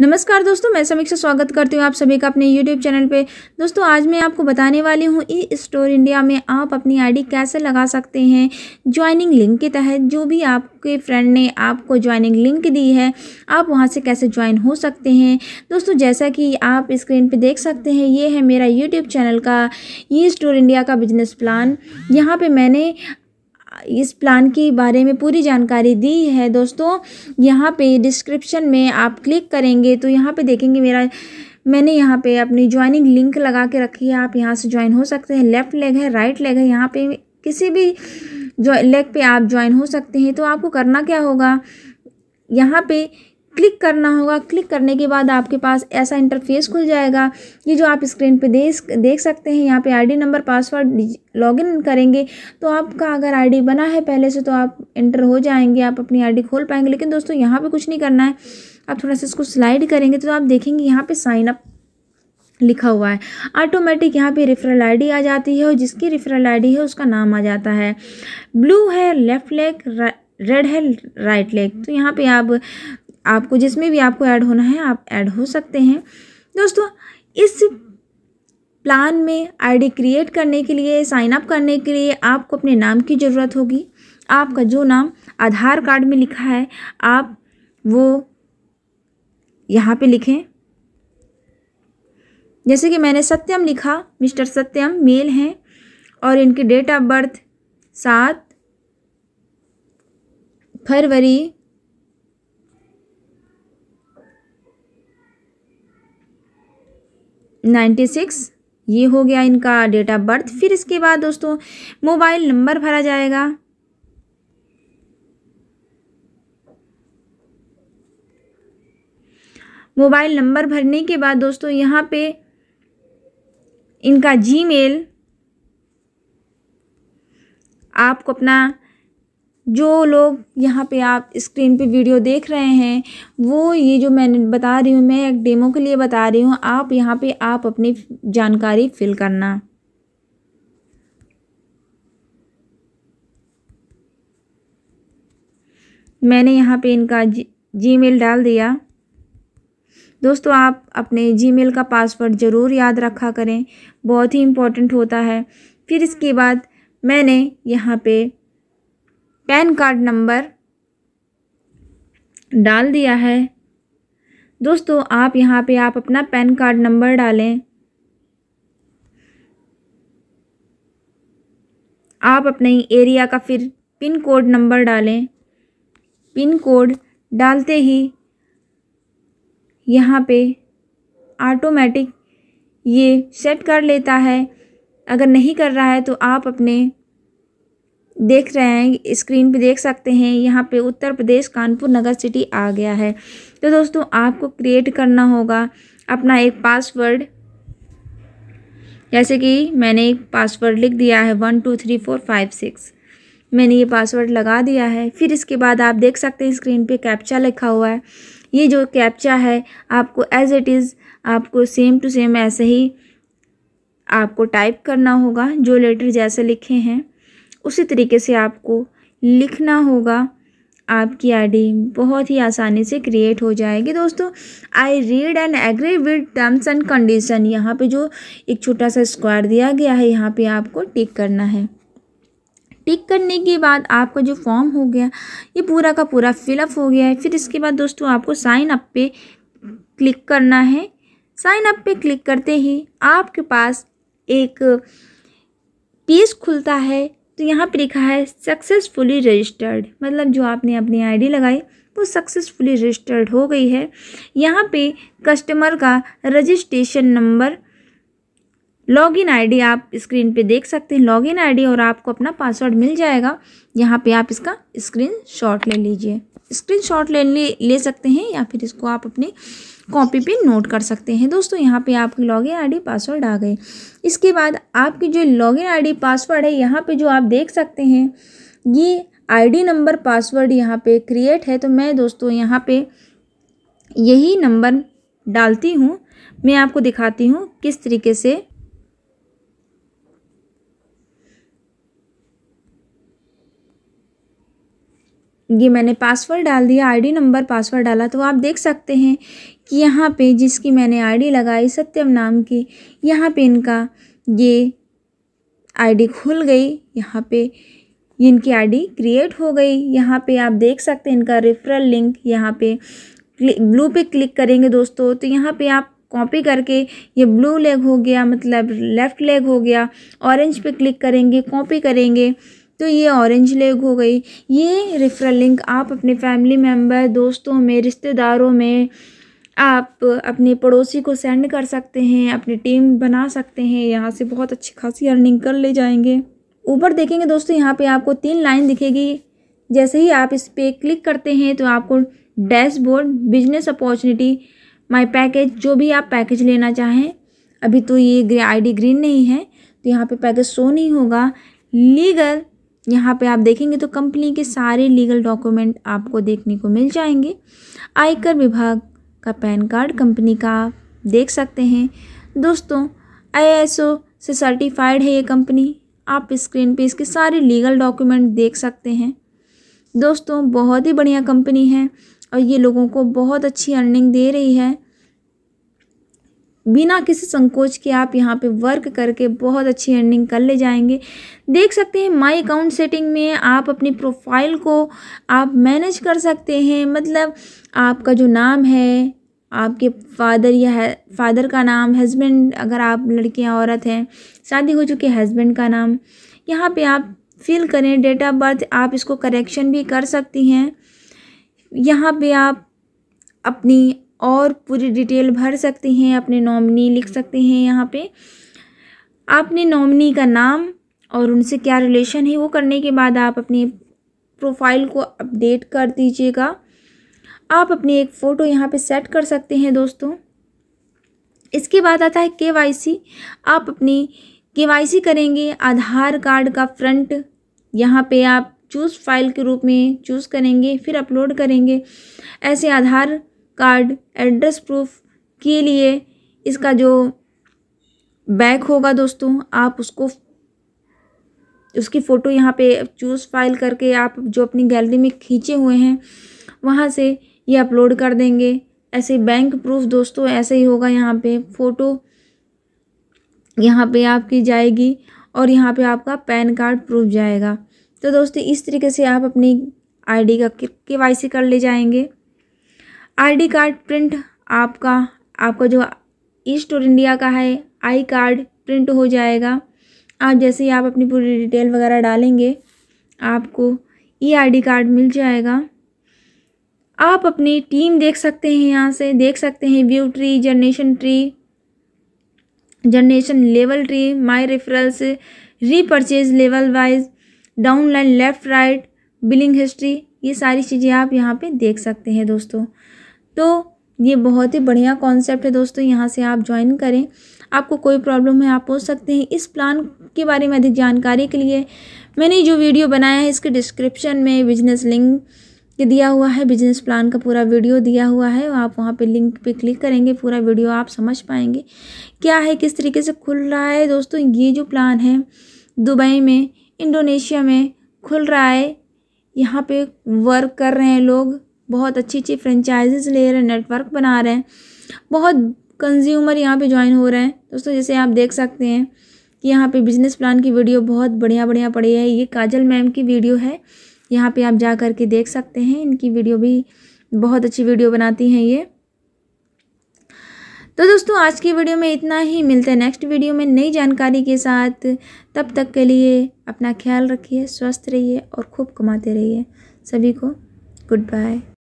नमस्कार दोस्तों मैं समीक्षा स्वागत करती हूँ आप सभी का अपने यूट्यूब चैनल पे दोस्तों आज मैं आपको बताने वाली हूँ ई स्टोर इंडिया में आप अपनी आईडी कैसे लगा सकते हैं ज्वाइनिंग लिंक के तहत जो भी आपके फ्रेंड ने आपको ज्वाइनिंग लिंक दी है आप वहाँ से कैसे ज्वाइन हो सकते हैं दोस्तों जैसा कि आप स्क्रीन पर देख सकते हैं ये है मेरा यूट्यूब चैनल का ई स्टोर इंडिया का बिजनेस प्लान यहाँ पर मैंने इस प्लान के बारे में पूरी जानकारी दी है दोस्तों यहाँ पे डिस्क्रिप्शन में आप क्लिक करेंगे तो यहाँ पे देखेंगे मेरा मैंने यहाँ पे अपनी ज्वाइनिंग लिंक लगा के रखी है आप यहाँ से ज्वाइन हो सकते हैं लेफ़्ट लेग है राइट लेग है यहाँ पे किसी भी जो लेग पे आप ज्वाइन हो सकते हैं तो आपको करना क्या होगा यहाँ पे क्लिक करना होगा क्लिक करने के बाद आपके पास ऐसा इंटरफेस खुल जाएगा ये जो आप स्क्रीन पे देख देख सकते हैं यहाँ पे आईडी नंबर पासवर्ड लॉगिन करेंगे तो आपका अगर आईडी बना है पहले से तो आप एंटर हो जाएंगे आप अपनी आईडी खोल पाएंगे लेकिन दोस्तों यहाँ पे कुछ नहीं करना है आप थोड़ा सा इसको स्लाइड करेंगे तो आप देखेंगे यहाँ पर साइनअप लिखा हुआ है ऑटोमेटिक यहाँ पे रेफरल आईडी आ जाती है और जिसकी रेफरल आईडी है उसका नाम आ जाता है ब्लू है लेफ़्ट लेग रेड है राइट लेग तो यहाँ पे आप आपको जिसमें भी आपको ऐड होना है आप ऐड हो सकते हैं दोस्तों इस प्लान में आईडी क्रिएट करने के लिए साइन अप करने के लिए आपको अपने नाम की ज़रूरत होगी आपका जो नाम आधार कार्ड में लिखा है आप वो यहाँ पे लिखें जैसे कि मैंने सत्यम लिखा मिस्टर सत्यम मेल हैं और इनकी डेट ऑफ बर्थ सात फरवरी 96 सिक्स ये हो गया इनका डेट ऑफ बर्थ फिर इसके बाद दोस्तों मोबाइल नंबर भरा जाएगा मोबाइल नंबर भरने के बाद दोस्तों यहाँ पे इनका जीमेल आपको अपना जो लोग यहाँ पे आप स्क्रीन पे वीडियो देख रहे हैं वो ये जो मैंने बता रही हूँ मैं एक डेमो के लिए बता रही हूँ आप यहाँ पे आप अपनी जानकारी फिल करना मैंने यहाँ पे इनका जी मेल डाल दिया दोस्तों आप अपने जी का पासवर्ड ज़रूर याद रखा करें बहुत ही इम्पोर्टेंट होता है फिर इसके बाद मैंने यहाँ पे पैन कार्ड नंबर डाल दिया है दोस्तों आप यहाँ पे आप अपना पैन कार्ड नंबर डालें आप अपने एरिया का फिर पिन कोड नंबर डालें पिन कोड डालते ही यहाँ पे ऑटोमेटिक ये सेट कर लेता है अगर नहीं कर रहा है तो आप अपने देख रहे हैं स्क्रीन पे देख सकते हैं यहाँ पे उत्तर प्रदेश कानपुर नगर सिटी आ गया है तो दोस्तों आपको क्रिएट करना होगा अपना एक पासवर्ड जैसे कि मैंने एक पासवर्ड लिख दिया है one two three four five six मैंने ये पासवर्ड लगा दिया है फिर इसके बाद आप देख सकते हैं स्क्रीन पे कैप्चा लिखा हुआ है ये जो कैप्चा है आपको एज इट इज़ आपको सेम टू सेम ऐसे ही आपको टाइप करना होगा जो लेटर जैसे लिखे हैं उसी तरीके से आपको लिखना होगा आपकी आईडी बहुत ही आसानी से क्रिएट हो जाएगी दोस्तों I read and agree with terms and condition यहाँ पे जो एक छोटा सा स्क्वायर दिया गया है यहाँ पे आपको टिक करना है टिक करने के बाद आपका जो फॉर्म हो गया ये पूरा का पूरा फिलअप हो गया है फिर इसके बाद दोस्तों आपको साइन अप पे क्लिक करना है साइन अप पे क्लिक करते ही आपके पास एक पेज खुलता है तो यहाँ पर लिखा है सक्सेसफुली रजिस्टर्ड मतलब जो आपने अपनी आईडी लगाई वो सक्सेसफुली रजिस्टर्ड हो गई है यहाँ पे कस्टमर का रजिस्ट्रेशन नंबर लॉगिन आईडी आप स्क्रीन पे देख सकते हैं लॉगिन आईडी और आपको अपना पासवर्ड मिल जाएगा यहाँ पे आप इसका स्क्रीन शॉट ले लीजिए स्क्रीन शॉट ले ले सकते हैं या फिर इसको आप अपने कॉपी पे नोट कर सकते हैं दोस्तों यहाँ पे आपकी लॉगिन आईडी पासवर्ड आ गए इसके बाद आपकी जो लॉगिन आईडी पासवर्ड है यहाँ पे जो आप देख सकते हैं ये आईडी नंबर पासवर्ड यहाँ पे क्रिएट है तो मैं दोस्तों यहाँ पे यही नंबर डालती हूँ मैं आपको दिखाती हूँ किस तरीके से ये मैंने पासवर्ड डाल दिया आईडी नंबर पासवर्ड डाला तो आप देख सकते हैं कि यहाँ पे जिसकी मैंने आईडी लगाई सत्यम नाम की यहाँ पे इनका ये आईडी खुल गई यहाँ पे इनकी आईडी क्रिएट हो गई यहाँ पे आप देख सकते हैं इनका रेफरल लिंक यहाँ पे ब्लू पे क्लिक करेंगे दोस्तों तो यहाँ पे आप कॉपी करके ये ब्लू लेग हो गया मतलब लेफ़्ट लेग हो गया ऑरेंज पे क्लिक करेंगे कॉपी करेंगे तो ये ऑरेंज लेग हो गई ये रेफरल लिंक आप अपने फैमिली मेम्बर दोस्तों में रिश्तेदारों में आप अपने पड़ोसी को सेंड कर सकते हैं अपनी टीम बना सकते हैं यहाँ से बहुत अच्छी खासी अर्निंग कर ले जाएंगे ऊपर देखेंगे दोस्तों यहाँ पे आपको तीन लाइन दिखेगी जैसे ही आप इस पर क्लिक करते हैं तो आपको dashboard business opportunity my package जो भी आप पैकेज लेना चाहें अभी तो ये आईडी ग्रीन नहीं है तो यहाँ पे पैकेज शो नहीं होगा लीगल यहाँ पे आप देखेंगे तो कंपनी के सारे लीगल डॉक्यूमेंट आपको देखने को मिल जाएंगे आयकर विभाग का पैन कार्ड कंपनी का आप देख सकते हैं दोस्तों आईएसओ से सर्टिफाइड है ये कंपनी आप स्क्रीन पे इसके सारे लीगल डॉक्यूमेंट देख सकते हैं दोस्तों बहुत ही बढ़िया कंपनी है और ये लोगों को बहुत अच्छी अर्निंग दे रही है बिना किसी संकोच के आप यहाँ पे वर्क करके बहुत अच्छी अर्निंग कर ले जाएंगे देख सकते हैं माई अकाउंट सेटिंग में आप अपनी प्रोफाइल को आप मैनेज कर सकते हैं मतलब आपका जो नाम है आपके फादर या है फादर का नाम हस्बैंड अगर आप या औरत हैं शादी हो चुकी हस्बैंड का नाम यहाँ पे आप फिल करें डेट ऑफ बर्थ आप इसको करेक्शन भी कर सकती हैं यहाँ पे आप अपनी और पूरी डिटेल भर सकते हैं अपने नॉमिनी लिख सकते हैं यहाँ पे आपने नॉमिनी का नाम और उनसे क्या रिलेशन है वो करने के बाद आप अपने प्रोफाइल को अपडेट कर दीजिएगा आप अपनी एक फ़ोटो यहाँ पे सेट कर सकते हैं दोस्तों इसके बाद आता है के आप अपनी के करेंगे आधार कार्ड का फ्रंट यहाँ पे आप चूज़ फाइल के रूप में चूज़ करेंगे फिर अपलोड करेंगे ऐसे आधार कार्ड एड्रेस प्रूफ के लिए इसका जो बैक होगा दोस्तों आप उसको उसकी फ़ोटो यहाँ पे चूज़ फाइल करके आप जो अपनी गैलरी में खींचे हुए हैं वहाँ से ये अपलोड कर देंगे ऐसे बैंक प्रूफ दोस्तों ऐसे ही होगा यहाँ पे फ़ोटो यहाँ पे आपकी जाएगी और यहाँ पे आपका पैन कार्ड प्रूफ जाएगा तो दोस्तों इस तरीके से आप अपनी आईडी का के वाई कर ले जाएंगे आईडी कार्ड प्रिंट आपका आपका जो ईस्ट और इंडिया का है आई कार्ड प्रिंट हो जाएगा आप जैसे ही आप अपनी पूरी डिटेल वगैरह डालेंगे आपको ई आईडी कार्ड मिल जाएगा आप अपनी टीम देख सकते हैं यहाँ से देख सकते हैं view tree generation tree generation level tree my referrals repurchase level wise down line left right billing history ये सारी चीज़ें आप यहाँ पे देख सकते हैं दोस्तों तो ये बहुत ही बढ़िया कॉन्सेप्ट है दोस्तों यहाँ से आप ज्वाइन करें आपको कोई प्रॉब्लम है आप पूछ सकते हैं इस प्लान के बारे में अधिक जानकारी के लिए मैंने जो वीडियो बनाया है इसके डिस्क्रिप्शन में बिजनेस लिंक के दिया हुआ है बिजनेस प्लान का पूरा वीडियो दिया हुआ है आप वहाँ पे लिंक पे क्लिक करेंगे पूरा वीडियो आप समझ पाएंगे क्या है किस तरीके से खुल रहा है दोस्तों ये जो प्लान है दुबई में इंडोनेशिया में खुल रहा है यहाँ पर वर्क कर रहे हैं लोग बहुत अच्छी अच्छी फ्रेंचाइजीज ले रहे हैं नेटवर्क बना रहे हैं बहुत कंज्यूमर यहाँ पे ज्वाइन हो रहे हैं दोस्तों जैसे आप देख सकते हैं कि यहाँ पे बिजनेस प्लान की वीडियो बहुत बढ़िया बढ़िया पड़ी है ये काजल मैम की वीडियो है यहाँ पे आप जा कर के देख सकते हैं इनकी वीडियो भी बहुत अच्छी वीडियो बनाती हैं ये तो दोस्तों आज की वीडियो में इतना ही मिलते हैं नेक्स्ट वीडियो में नई जानकारी के साथ तब तक के लिए अपना ख्याल रखिए स्वस्थ रहिए और खूब कमाते रहिए सभी को गुड बाय